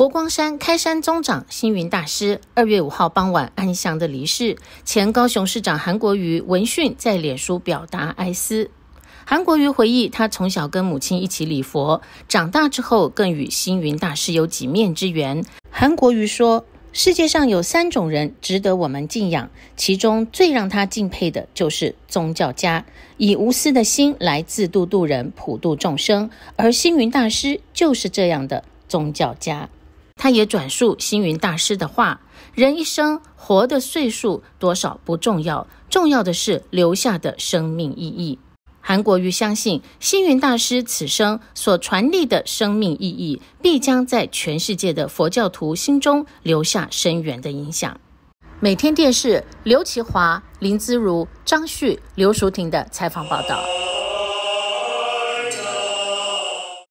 佛光山开山宗长星云大师二月五号傍晚安详的离世。前高雄市长韩国瑜闻讯在脸书表达哀思。韩国瑜回忆，他从小跟母亲一起礼佛，长大之后更与星云大师有几面之缘。韩国瑜说，世界上有三种人值得我们敬仰，其中最让他敬佩的就是宗教家，以无私的心来自度度人，普度众生。而星云大师就是这样的宗教家。他也转述星云大师的话：“人一生活的岁数多少不重要，重要的是留下的生命意义。”韩国瑜相信星云大师此生所传递的生命意义，必将在全世界的佛教徒心中留下深远的影响。每天电视，刘其华、林姿如、张旭、刘淑婷的采访报道。